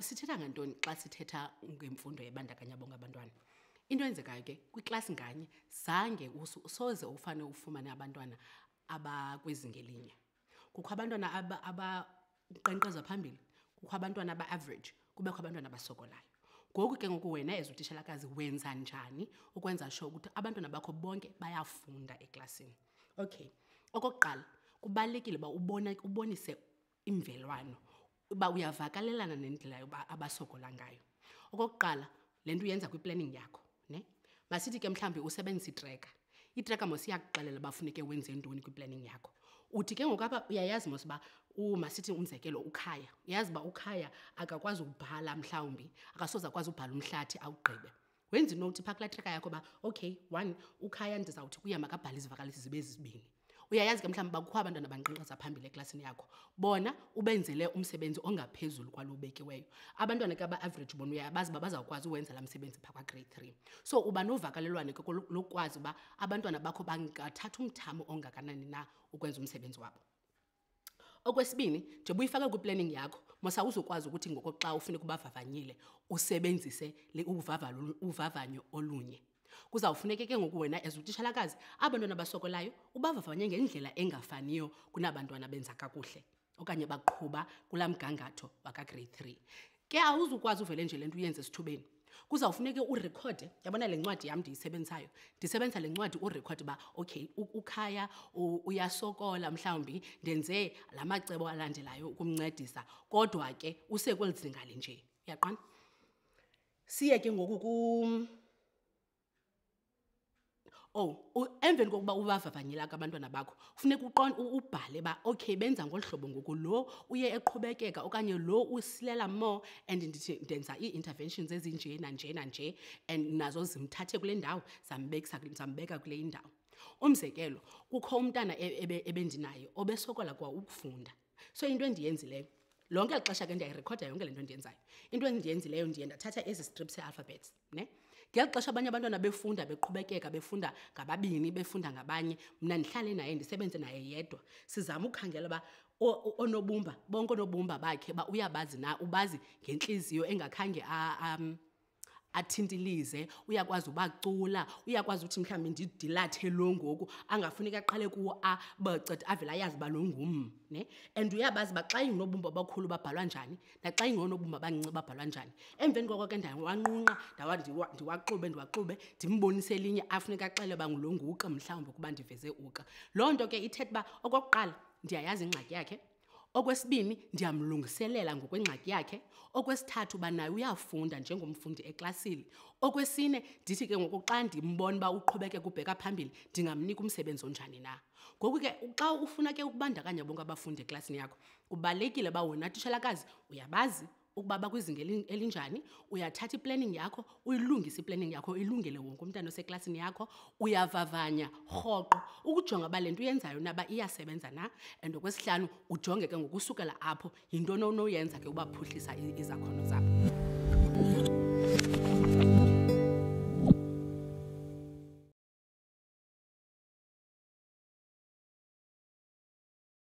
usithalanga ntombi xa sithethetha ngemfundo yabantakanyabonga abantwana into yenzeka ke kwi class nganye sange uso soze ufane ufuma nebantwana abakwezingelinye kukhwabantwana abaguqenqaza phambili kukhwabantwana aba average kubekho abantwana basokolayo goku ke ngoku wena ezutishalakazi wenza kanjani ukwenza sho ukuthi abantwana bakho bonke bayafunda eclassini okay oko qala kubalikile ba ubona ubonise imvelwano uba uyavakalelana nendlela yoba abasokola ngayo okokuqala le nto uyenza kwiplanning yakho ne masithi ke mhlawumbi usebenzisa itreka itreka mos iyakuxelela bafuneke wenze ntoni kwiplanning yakho uthi ke ngokuapha uyayazi mos uba umasithi umzekelo ukhaya uyazi uba ukhaya akakwazi ukubhala mhlawumbi akasoze akwazi ukubhala umhlathi awugqibe wenza inothi phaa kulaa treka yakho uba okay one ukhaya ndizawuthi kuyamakabhala izivakalisi zibe zibini uyayazi ke mhlawumbi bakukho abantwana banqinqaza phambili eklasini yakho bona ubenzele umsebenzi ongaphezulu kwalobekiweyo abantwana ke aba-average bona uyabazi uba bazawukwazi uwenza laa msebenzi pha kwagrade three so uba novakalelwane ke lokwazi uba abantwana bakho bangathatha umthamo ongakanani na ukwenza umsebenzi wabo okwesibini njengba uyifake kwiplanning yakho mosawuzokwazi ukuthi ngoko xa ufuneka ubavavanyile usebenzise uvavanyo olunye kuzawufuneke ke ngoku wena ez utitshalakazi abantwana abasokolayo ubavavanye ngendlela engafaniyo kunabantwana benza kakuhle okanye baqhuba kulaa mgangatho wakagrade three ke awuzukwazi uvele nje le nto uyenze esithubeni kuzawufuneke urekhode yabona le ncwadi yam ndiyisebenzisayo ndisebenzisa le ncwadi urekhode uba okay ukhaya uyasokola mhlawumbi ndenze la macebo alandelayo ukumncedisa kodwa ke usekwelizingali nje uyaqana siye ke ngoku kum ow oh, emveni kokuba ubavavanyela kwabantwana bakho funeka ubhale ba okay benza ngolu hlobo ngoku lo uye eqhubekeka okanye lo usilela more and ndenza ii-interventions ezinje nanje nanje and nazo zimthathe kule ndawo zambeka kule indawo umzekelo kukho umntana ebendinayo ebe obesokola kwa ukufunda so into endiyenzileyo lonke eli xesha ke ndiyayirekhoda yonke le nto ndiyenzayo into endiyenzileyo ndiye ndathatha ezi strip se-alphabets ne ngeli xesha abanye abantwana befunda beqhubekeka befunda ngababini befunda ngabanye mna ndihlale naye ndisebenze naye yedwa sizame ukukhangela uba onobumba bonke onobumba bakhe uba uyabazi na ubazi ngentliziyo engakhange athintilize uyakwazi ubacula uyakwazi ukuthi mhlawumbi ndidilathe lo ngoku angafuneki aqale kuwo abacede avele ayazi uba lo ngum ne and uyabazi uba xa inginobumba abakhulu babhalwa njani naxa ingonobumba abancinci babhalwa njani emveni koko ke ndawanqunqa ndiwaxube ndiwaxube ndimbonise elinye afuneka axele uba ngulo nguqa mhlawumbi ukuba ndiveze uka loo nto ke ithetha uba okokuqala ndiyayazi ingxaki yakhe okwesibini ndiyamlungiselela ngokwengxaki yakhe okwesithathu uba naye uyafunda njengomfundi eklasini okwesine ndithi ke ngoku xa ndimbona uba uqhubeke kubheka phambili ndingamnika umsebenzi onjani na ngoku ke xa ufuna ke ukubandakanya bonke abafundi eklasini yakho ubalulekile uba wena tishalakazi uyabazi ukuba bakwizinga elinjani uyathatha iplanning yakho uyilungise iplanning yakho ilungele wonke umntana oseklasini yakho uyavavanya rhoqo ukujonga uba le nto uyenzayo naba iyasebenza na and okwesihlanu ujonge ke ngokusukela apho yintoni onoyenza ke ubaphuhlisa izakhono zabo